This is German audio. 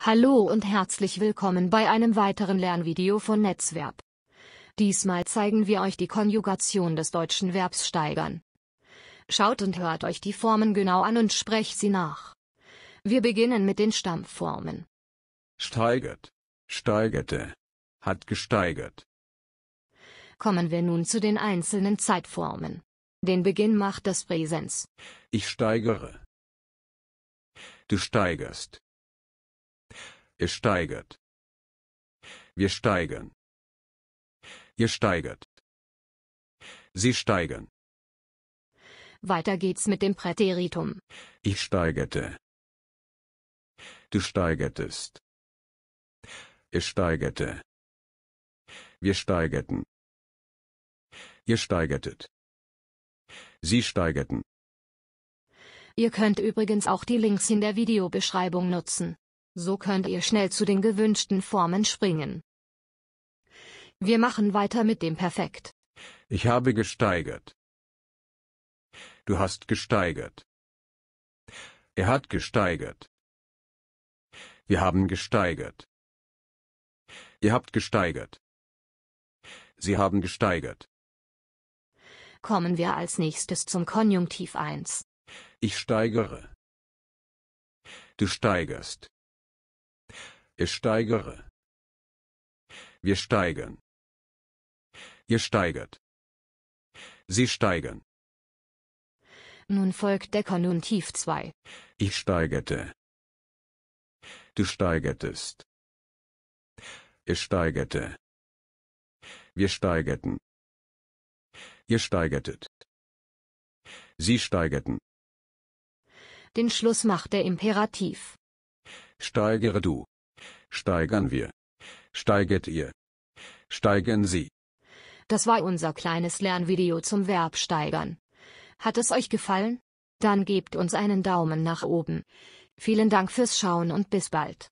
Hallo und herzlich willkommen bei einem weiteren Lernvideo von Netzverb. Diesmal zeigen wir euch die Konjugation des deutschen Verbs steigern. Schaut und hört euch die Formen genau an und sprecht sie nach. Wir beginnen mit den Stammformen. Steigert, steigerte, hat gesteigert. Kommen wir nun zu den einzelnen Zeitformen. Den Beginn macht das Präsens. Ich steigere. Du steigerst. Ihr steigert. Wir steigern. Ihr steigert. Sie steigern. Weiter geht's mit dem Präteritum. Ich steigerte. Du steigertest. Ihr steigerte. Wir steigerten. Ihr steigertet. Sie steigerten. Ihr könnt übrigens auch die Links in der Videobeschreibung nutzen. So könnt ihr schnell zu den gewünschten Formen springen. Wir machen weiter mit dem Perfekt. Ich habe gesteigert. Du hast gesteigert. Er hat gesteigert. Wir haben gesteigert. Ihr habt gesteigert. Sie haben gesteigert. Kommen wir als nächstes zum Konjunktiv 1. Ich steigere. Du steigerst. Ich steigere. Wir steigern. Ihr steigert. Sie steigern. Nun folgt der Konjunktiv 2. Ich steigerte. Du steigertest. Ich steigerte. Wir steigerten. Ihr steigertet. Sie steigerten. Den Schluss macht der Imperativ. Steigere du. Steigern wir. Steigert ihr. Steigern Sie. Das war unser kleines Lernvideo zum Verb steigern. Hat es euch gefallen? Dann gebt uns einen Daumen nach oben. Vielen Dank fürs Schauen und bis bald.